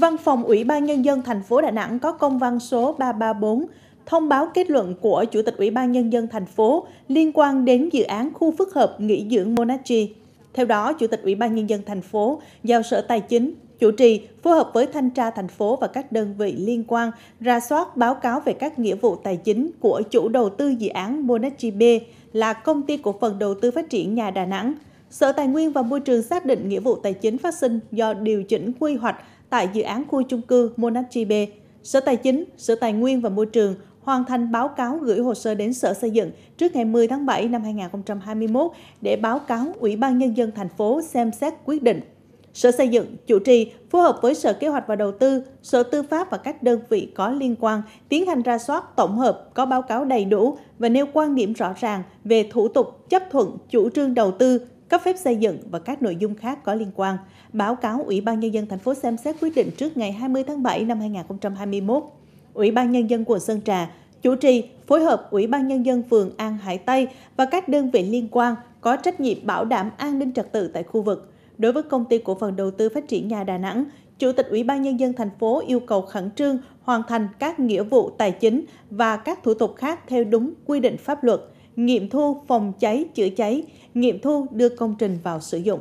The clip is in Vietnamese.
Văn phòng Ủy ban Nhân dân thành phố Đà Nẵng có công văn số 334 thông báo kết luận của Chủ tịch Ủy ban Nhân dân thành phố liên quan đến dự án khu phức hợp nghỉ dưỡng Monachi. Theo đó, Chủ tịch Ủy ban Nhân dân thành phố giao Sở Tài chính, chủ trì, phối hợp với Thanh tra thành phố và các đơn vị liên quan, ra soát báo cáo về các nghĩa vụ tài chính của chủ đầu tư dự án Monachi B là Công ty Cổ phần Đầu tư Phát triển Nhà Đà Nẵng. Sở Tài nguyên và Môi trường xác định nghĩa vụ tài chính phát sinh do điều chỉnh quy hoạch tại dự án khu chung cư Monachi B. Sở Tài chính, Sở Tài nguyên và Môi trường hoàn thành báo cáo gửi hồ sơ đến Sở Xây dựng trước ngày 10 tháng 7 năm 2021 để báo cáo Ủy ban Nhân dân thành phố xem xét quyết định. Sở Xây dựng chủ trì phối hợp với Sở Kế hoạch và Đầu tư, Sở Tư pháp và các đơn vị có liên quan tiến hành ra soát tổng hợp có báo cáo đầy đủ và nêu quan điểm rõ ràng về thủ tục chấp thuận chủ trương đầu tư cấp phép xây dựng và các nội dung khác có liên quan, báo cáo Ủy ban Nhân dân thành phố xem xét quyết định trước ngày 20 tháng 7 năm 2021. Ủy ban Nhân dân quận Sơn Trà chủ trì phối hợp Ủy ban Nhân dân phường An Hải Tây và các đơn vị liên quan có trách nhiệm bảo đảm an ninh trật tự tại khu vực. Đối với công ty cổ phần đầu tư phát triển nhà Đà Nẵng, Chủ tịch Ủy ban Nhân dân thành phố yêu cầu khẩn trương hoàn thành các nghĩa vụ tài chính và các thủ tục khác theo đúng quy định pháp luật – nghiệm thu phòng cháy chữa cháy, nghiệm thu đưa công trình vào sử dụng.